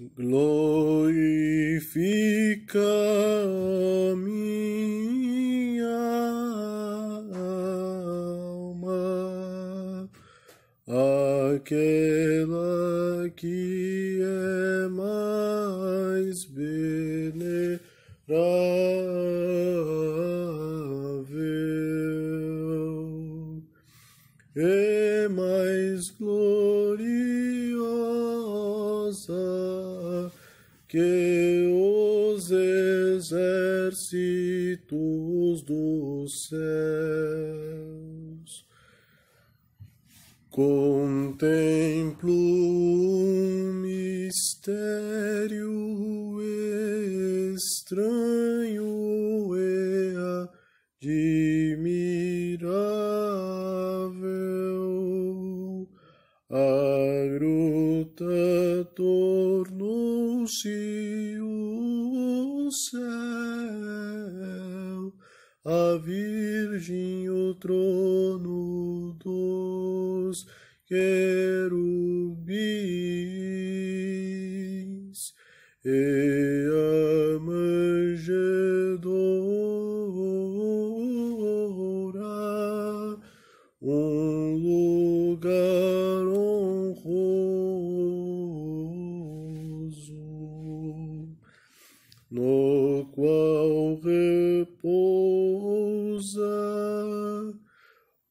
glorifica minha alma, aquela que é mais venerável e mais gloriosa que os exércitos dos céus contemplo um mistério estranho e admirável a gruta tornou-se o céu, a Virgem o trono dos querubins, e a manjedoura no qual repousa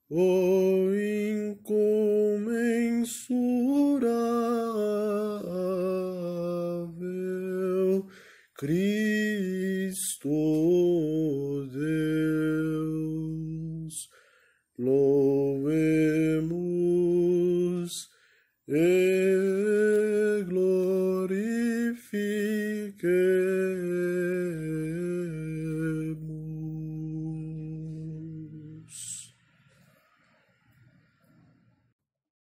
o incomensurável Cristo Deus. Louvemos.